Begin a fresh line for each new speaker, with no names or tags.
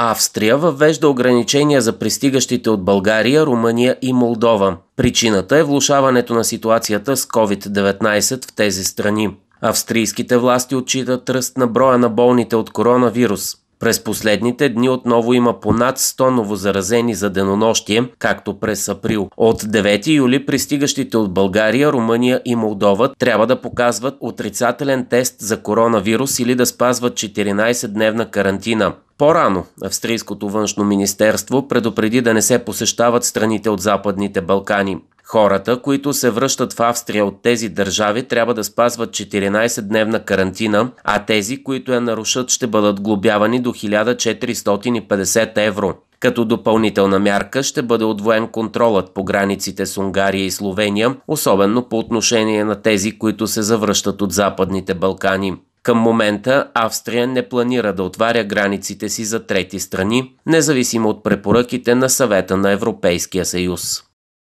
Австрия въвежда ограничения за пристигащите от България, Румъния и Молдова. Причината е влушаването на ситуацията с COVID-19 в тези страни. Австрийските власти отчитат ръст на броя на болните от коронавирус. През последните дни отново има понад 100 новозаразени за денонощие, както през април. От 9 юли пристигащите от България, Румъния и Молдова трябва да показват отрицателен тест за коронавирус или да спазват 14-дневна карантина. По-рано австрийското външно министерство предупреди да не се посещават страните от Западните Балкани. Хората, които се връщат в Австрия от тези държави, трябва да спазват 14-дневна карантина, а тези, които я нарушат, ще бъдат глобявани до 1450 евро. Като допълнителна мярка ще бъде отвоен контролът по границите с Унгария и Словения, особено по отношение на тези, които се завръщат от Западните Балкани. Към момента Австрия не планира да отваря границите си за трети страни, независимо от препоръките на съвета на Европейския съюз.